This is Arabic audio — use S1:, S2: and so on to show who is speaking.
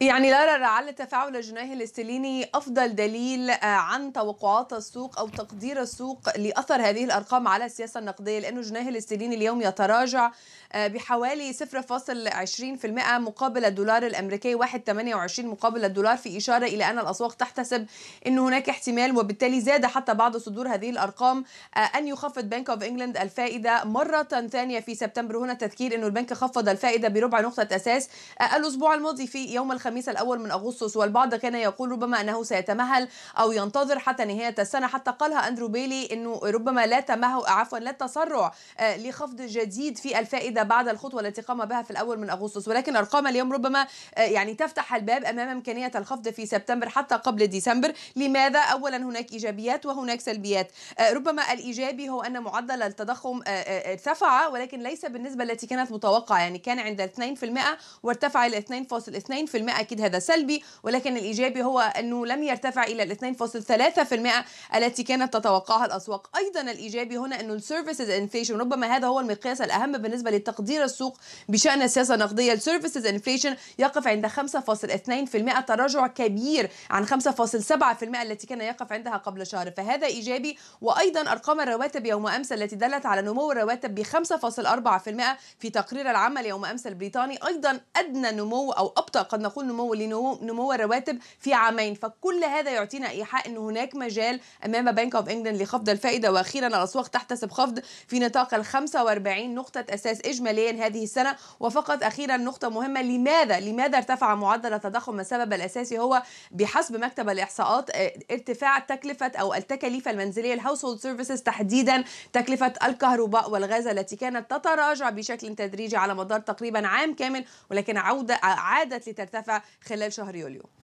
S1: يعني لا لعل تفاعل الجنيه الاسترليني افضل دليل آه، عن توقعات السوق او تقدير السوق لاثر هذه الارقام على السياسه النقديه لانه الجنيه الاسترليني اليوم يتراجع آه، بحوالي 0.20% مقابل الدولار الامريكي 1.28 مقابل الدولار في اشاره الى ان الاسواق تحتسب ان هناك احتمال وبالتالي زاد حتى بعد صدور هذه الارقام آه، ان يخفض بنك اوف انجلند الفائده مره ثانيه في سبتمبر هنا تذكير انه البنك خفض الفائده بربع نقطه اساس الاسبوع الماضي في يوم الخميس الخميس الأول من أغسطس والبعض كان يقول ربما أنه سيتمهل أو ينتظر حتى نهاية السنة حتى قالها أندرو بيلي أنه ربما لا تمهل عفوا لا تسرع آه، لخفض جديد في الفائدة بعد الخطوة التي قام بها في الأول من أغسطس ولكن أرقام اليوم ربما آه، يعني تفتح الباب أمام إمكانية الخفض في سبتمبر حتى قبل ديسمبر لماذا؟ أولا هناك إيجابيات وهناك سلبيات آه، ربما الإيجابي هو أن معدل التضخم ارتفع ولكن ليس بالنسبة التي كانت متوقعة يعني كان عند 2% وارتفع إلى 2.2% أكيد هذا سلبي ولكن الإيجابي هو أنه لم يرتفع إلى ال 2.3% التي كانت تتوقعها الأسواق أيضا الإيجابي هنا أنه السيرفيسز انفليشن ربما هذا هو المقياس الأهم بالنسبة لتقدير السوق بشأن السياسة النقدية السيرفيسز انفليشن يقف عند 5.2% تراجع كبير عن 5.7% التي كان يقف عندها قبل شهر فهذا إيجابي وأيضا أرقام الرواتب يوم أمس التي دلت على نمو الرواتب ب 5.4% في تقرير العمل يوم أمس البريطاني أيضا أدنى نمو أو أبطأ قد نقول نمو لنمو الرواتب في عامين فكل هذا يعطينا ايحاء ان هناك مجال امام بنك اوف انجلند لخفض الفائده واخيرا الاسواق تحتسب خفض في نطاق ال 45 نقطه اساس اجماليا هذه السنه وفقط اخيرا نقطه مهمه لماذا لماذا ارتفع معدل التضخم السبب الاساسي هو بحسب مكتب الاحصاءات آه، ارتفاع تكلفه او التكاليف المنزليه الهاوس هولد سيرفيسز تحديدا تكلفه الكهرباء والغاز التي كانت تتراجع بشكل تدريجي على مدار تقريبا عام كامل ولكن عوده عادت لترتفع خلال شهر يوليو